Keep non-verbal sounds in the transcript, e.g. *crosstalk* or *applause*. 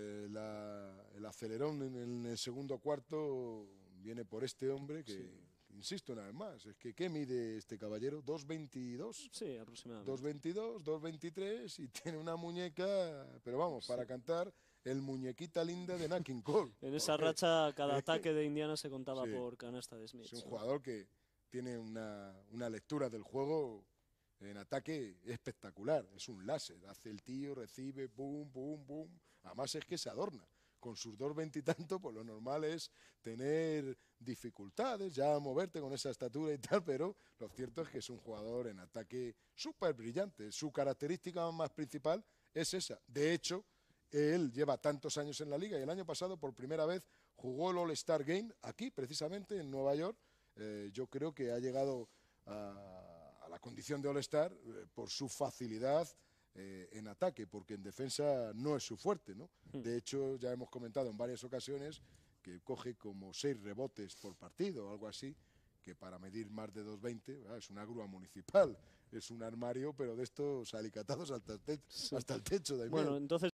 Eh, el acelerón en, el segundo cuarto viene por este hombre que, insisto una vez más, es que ¿qué mide este caballero? ¿2.22? Sí, aproximadamente. 2.22, 2.23 y tiene una muñeca, pero vamos, para cantar el muñequita linda de Nakin Cole. *laughs* en esa racha cada ataque de Indiana se contaba por canasta de Smith. Es un jugador que tiene una, una lectura del juego en ataque espectacular, es un láser, hace el tío, recibe, boom boom boom Además es que se adorna. Con sus dos veintitantos, pues lo normal es tener dificultades, ya moverte con esa estatura y tal, pero lo cierto es que es un jugador en ataque súper brillante. Su característica más principal es esa. De hecho, él lleva tantos años en la liga y el año pasado por primera vez jugó el All-Star Game aquí, precisamente en Nueva York. Eh, yo creo que ha llegado a, la condición de All-Star eh, por su facilidad eh, en ataque, porque en defensa no es su fuerte, ¿no? Hmm. De hecho, ya hemos comentado en varias ocasiones que coge como seis rebotes por partido o algo así, que para medir más de 2,20 ah, es una grúa municipal, es un armario, pero de estos alicatados hasta el techo. Hasta el techo de bueno, entonces